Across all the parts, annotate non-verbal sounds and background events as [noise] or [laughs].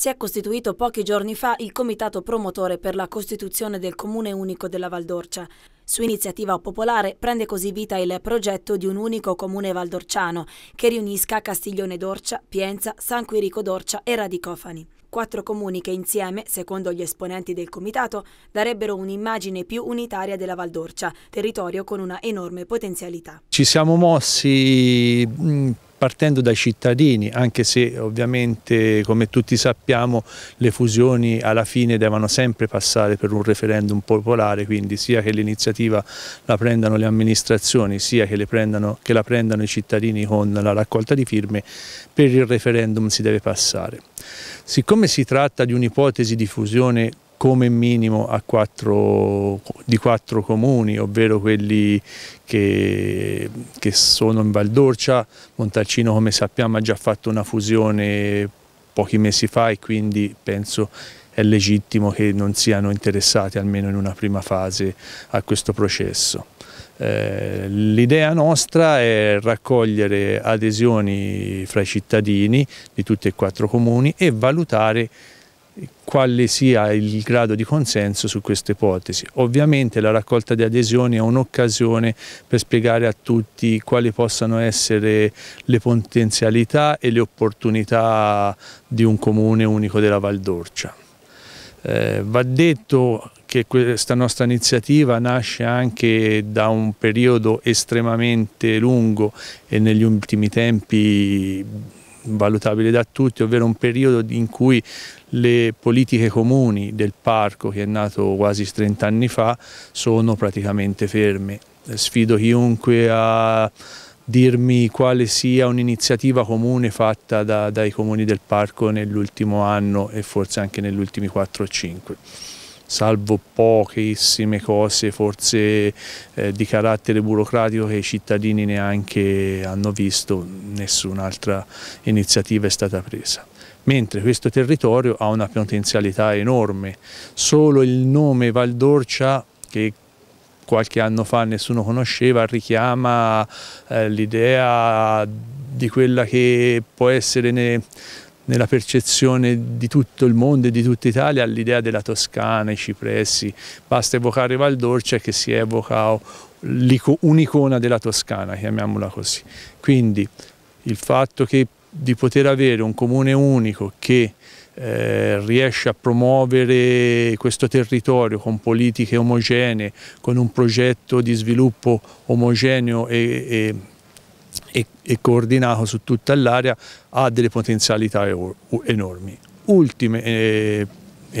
Si è costituito pochi giorni fa il comitato promotore per la costituzione del Comune Unico della Valdorcia. Su iniziativa popolare prende così vita il progetto di un unico comune valdorciano che riunisca Castiglione d'Orcia, Pienza, San Quirico d'Orcia e Radicofani. Quattro comuni che insieme, secondo gli esponenti del comitato, darebbero un'immagine più unitaria della Valdorcia, territorio con una enorme potenzialità. Ci siamo mossi partendo dai cittadini, anche se ovviamente come tutti sappiamo le fusioni alla fine devono sempre passare per un referendum popolare, quindi sia che l'iniziativa la prendano le amministrazioni, sia che, prendano, che la prendano i cittadini con la raccolta di firme, per il referendum si deve passare. Siccome si tratta di un'ipotesi di fusione come minimo quattro, di quattro comuni, ovvero quelli che, che sono in Valdorcia. Montalcino, come sappiamo, ha già fatto una fusione pochi mesi fa e quindi penso è legittimo che non siano interessati almeno in una prima fase a questo processo. Eh, l'idea nostra è raccogliere adesioni fra i cittadini di tutti e quattro comuni e valutare quale sia il grado di consenso su questa ipotesi. Ovviamente la raccolta di adesioni è un'occasione per spiegare a tutti quali possano essere le potenzialità e le opportunità di un comune unico della Val d'Orcia. Eh, va detto che questa nostra iniziativa nasce anche da un periodo estremamente lungo e negli ultimi tempi valutabile da tutti, ovvero un periodo in cui le politiche comuni del parco, che è nato quasi 30 anni fa, sono praticamente ferme. Sfido chiunque a dirmi quale sia un'iniziativa comune fatta da, dai comuni del parco nell'ultimo anno e forse anche negli ultimi 4 o 5 salvo pochissime cose forse eh, di carattere burocratico che i cittadini neanche hanno visto, nessun'altra iniziativa è stata presa mentre questo territorio ha una potenzialità enorme. Solo il nome Valdorcia, che qualche anno fa nessuno conosceva, richiama eh, l'idea di quella che può essere ne, nella percezione di tutto il mondo e di tutta Italia l'idea della Toscana, i cipressi, basta evocare Valdorce che si evoca un'icona della Toscana, chiamiamola così. Quindi il fatto che, di poter avere un comune unico che eh, riesce a promuovere questo territorio con politiche omogenee, con un progetto di sviluppo omogeneo e, e e, e coordinato su tutta l'area ha delle potenzialità enormi. Ultime eh,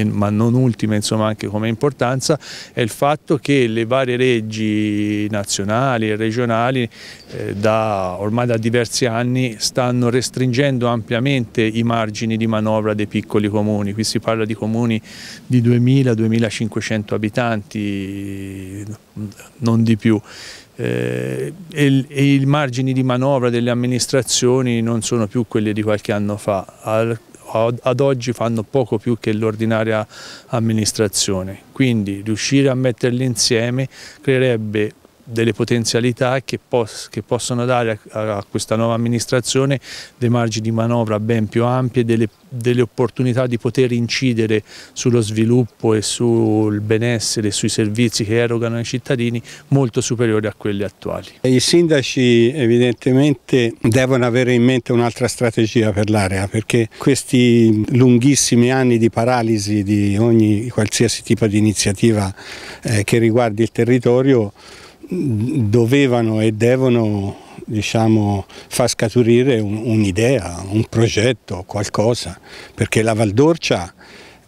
ma non ultima insomma anche come importanza, è il fatto che le varie leggi nazionali e regionali eh, da, ormai da diversi anni stanno restringendo ampiamente i margini di manovra dei piccoli comuni, qui si parla di comuni di 2.000-2.500 abitanti, non di più. Eh, e, i margini di manovra delle amministrazioni non sono più quelli di qualche anno fa ad oggi fanno poco più che l'ordinaria amministrazione, quindi riuscire a metterli insieme creerebbe delle potenzialità che, pos che possono dare a, a, questa nuova amministrazione dei margini di manovra ben più ampi e delle, delle opportunità di poter incidere sullo sviluppo e sul benessere e sui servizi che erogano ai cittadini molto superiori a quelli attuali. I sindaci evidentemente devono avere in mente un'altra strategia per l'area perché questi lunghissimi anni di paralisi di ogni qualsiasi tipo di iniziativa eh, che riguardi il territorio dovevano e devono diciamo, far scaturire un'idea, un, un progetto, qualcosa, perché la Valdorcia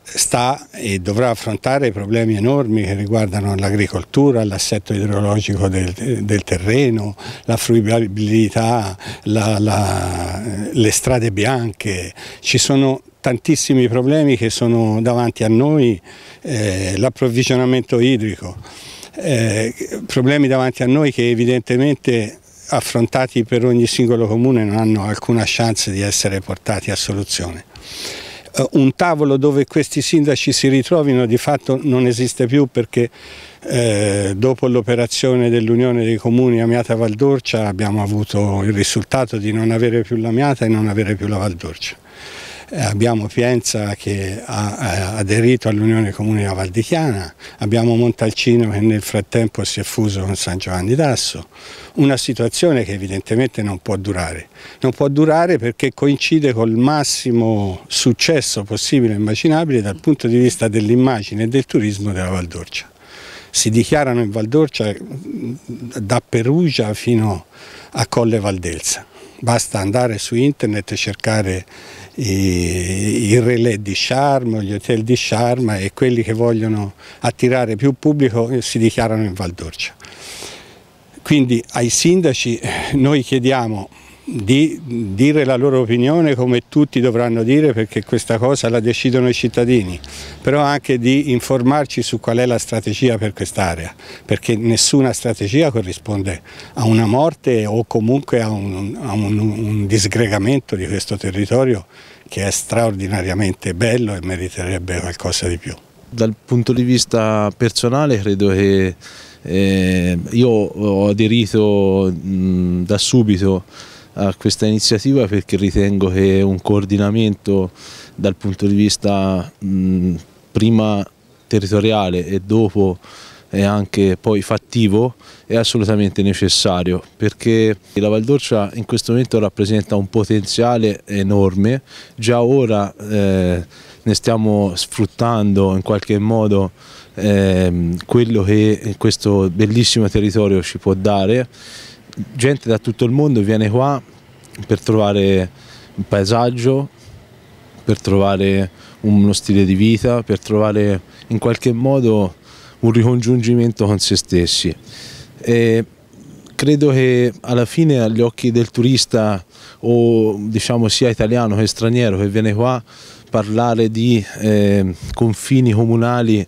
sta e dovrà affrontare problemi enormi che riguardano l'agricoltura, l'assetto idrologico del, del, terreno, la fruibilità, la, la, le strade bianche, ci sono tantissimi problemi che sono davanti a noi, eh, l'approvvigionamento idrico eh, problemi davanti a noi che evidentemente affrontati per ogni singolo comune non hanno alcuna chance di essere portati a soluzione. Eh, un tavolo dove questi sindaci si ritrovino di fatto non esiste più perché eh, dopo l'operazione dell'Unione dei Comuni Amiata-Valdorcia abbiamo avuto il risultato di non avere più l'Amiata e non avere più la Valdorcia. Eh, abbiamo Pienza che ha aderito all'Unione Comune Valdichiana, abbiamo Montalcino che nel frattempo si è fuso con San Giovanni d'Asso, una situazione che evidentemente non può durare, non può durare perché coincide col massimo successo possibile e immaginabile dal punto di vista dell'immagine e del turismo della Valdorcia. Si dichiarano in Valdorcia mm, da Perugia fino a Colle Valdelsa basta andare su internet e cercare i, i relè di Sharm, gli hotel di Sharm e quelli che vogliono attirare più pubblico si dichiarano in Valdorcia. Quindi ai sindaci noi chiediamo di dire la loro opinione come tutti dovranno dire perché questa cosa la decidono i cittadini, però anche di informarci su qual è la strategia per quest'area, perché nessuna strategia corrisponde a una morte o comunque a un, a un, un disgregamento di questo territorio che è straordinariamente bello e meriterebbe qualcosa di più. Dal punto di vista personale credo che eh, io ho aderito mh, da subito a questa iniziativa perché ritengo che un coordinamento dal punto di vista mh, prima territoriale e dopo e anche poi fattivo è assolutamente necessario perché la Valdorcia in questo momento rappresenta un potenziale enorme, già ora eh, ne stiamo sfruttando in qualche modo eh, quello che questo bellissimo territorio ci può dare gente da tutto il mondo viene qua per trovare un paesaggio, per trovare uno stile di vita, per trovare in qualche modo un ricongiungimento con se stessi. E credo che alla fine agli occhi del turista o diciamo sia italiano che straniero che viene qua parlare di eh, confini comunali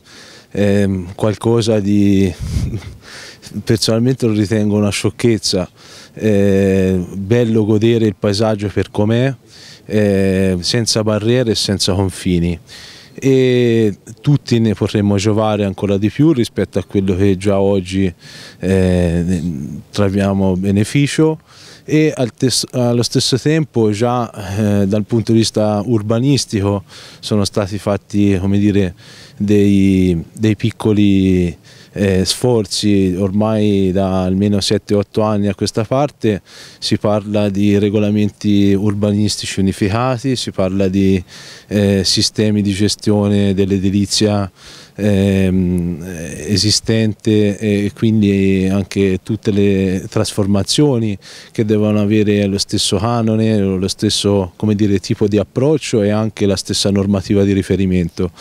eh, qualcosa di personalmente lo ritengo una sciocchezza, eh, bello godere il paesaggio per com'è, eh, senza barriere e senza confini e tutti ne potremmo giovare ancora di più rispetto a quello che già oggi eh, traviamo beneficio e allo stesso tempo già eh, dal punto di vista urbanistico sono stati fatti dire, dei, dei piccoli eh, sforzi ormai da almeno 7-8 anni a questa parte si parla di regolamenti urbanistici unificati, si parla di eh, sistemi di gestione dell'edilizia ehm, esistente e quindi anche tutte le trasformazioni che devono avere lo stesso canone, lo stesso dire, tipo di approccio e anche la stessa normativa di riferimento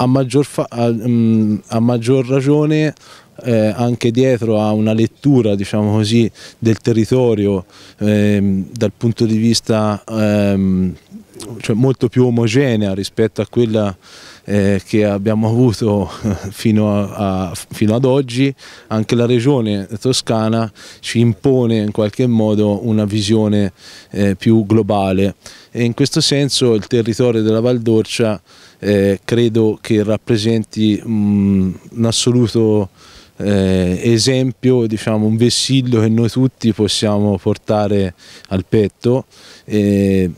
a maggior, a, mh, mm, a maggior ragione eh, anche dietro a una lettura diciamo così, del territorio ehm, dal punto di vista ehm, cioè molto più omogenea rispetto a quella eh, che abbiamo avuto [laughs] fino, a, a, fino, ad oggi, anche la regione toscana ci impone in qualche modo una visione eh, più globale e in questo senso il territorio della Valdorcia eh, credo che rappresenti mh, mm, un assoluto eh, esempio, diciamo, un vessillo che noi tutti possiamo portare al petto e, eh,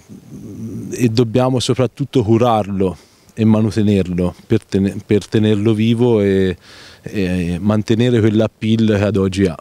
e dobbiamo soprattutto curarlo e manutenerlo per, ten per tenerlo vivo e, e mantenere quell'appeal che ad oggi ha.